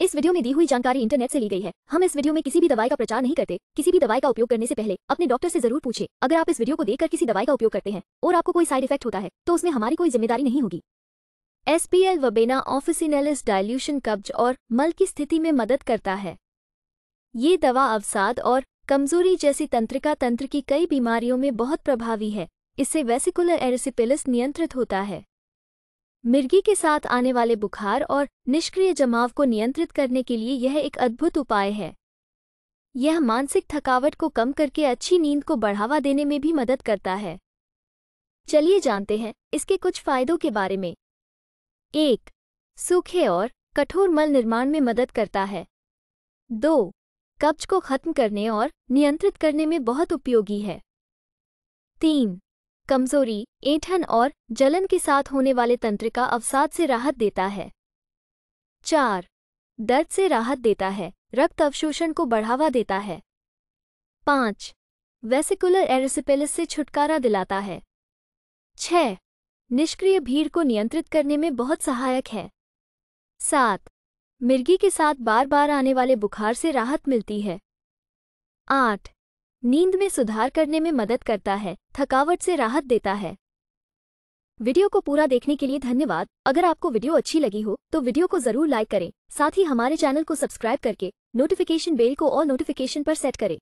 इस वीडियो में दी हुई जानकारी इंटरनेट से ली गई है हम इस वीडियो में किसी भी दवाई का प्रचार नहीं करते किसी भी दवाई का उपयोग करने से पहले अपने डॉक्टर से जरूर पूछे अगर आप इस वीडियो को देखकर किसी दवाई का उपयोग करते हैं और आपको कोई साइड इफेक्ट होता है तो उसमें हमारी कोई जिम्मेदारी नहीं होगी एसपीएल वबेना ऑफिसिनेलिस डायल्यूशन कब्ज और मल की स्थिति में मदद करता है ये दवा अवसाद और कमजोरी जैसी तंत्रिका तंत्र की कई बीमारियों में बहुत प्रभावी है इससे वेसिकुलर एरिसिपिलिस नियंत्रित होता है मिर्गी के साथ आने वाले बुखार और निष्क्रिय जमाव को नियंत्रित करने के लिए यह एक अद्भुत उपाय है यह मानसिक थकावट को कम करके अच्छी नींद को बढ़ावा देने में भी मदद करता है चलिए जानते हैं इसके कुछ फायदों के बारे में एक सूखे और कठोर मल निर्माण में मदद करता है दो कब्ज को खत्म करने और नियंत्रित करने में बहुत उपयोगी है तीन कमजोरी ऐठन और जलन के साथ होने वाले तंत्रिका अवसाद से राहत देता है चार दर्द से राहत देता है रक्त अवशोषण को बढ़ावा देता है पाँच वेसिकुलर एरिसिपेलिस से छुटकारा दिलाता है छ निष्क्रिय भीड़ को नियंत्रित करने में बहुत सहायक है सात मिर्गी के साथ बार बार आने वाले बुखार से राहत मिलती है आठ नींद में सुधार करने में मदद करता है थकावट से राहत देता है वीडियो को पूरा देखने के लिए धन्यवाद अगर आपको वीडियो अच्छी लगी हो तो वीडियो को जरूर लाइक करें साथ ही हमारे चैनल को सब्सक्राइब करके नोटिफिकेशन बेल को और नोटिफिकेशन पर सेट करें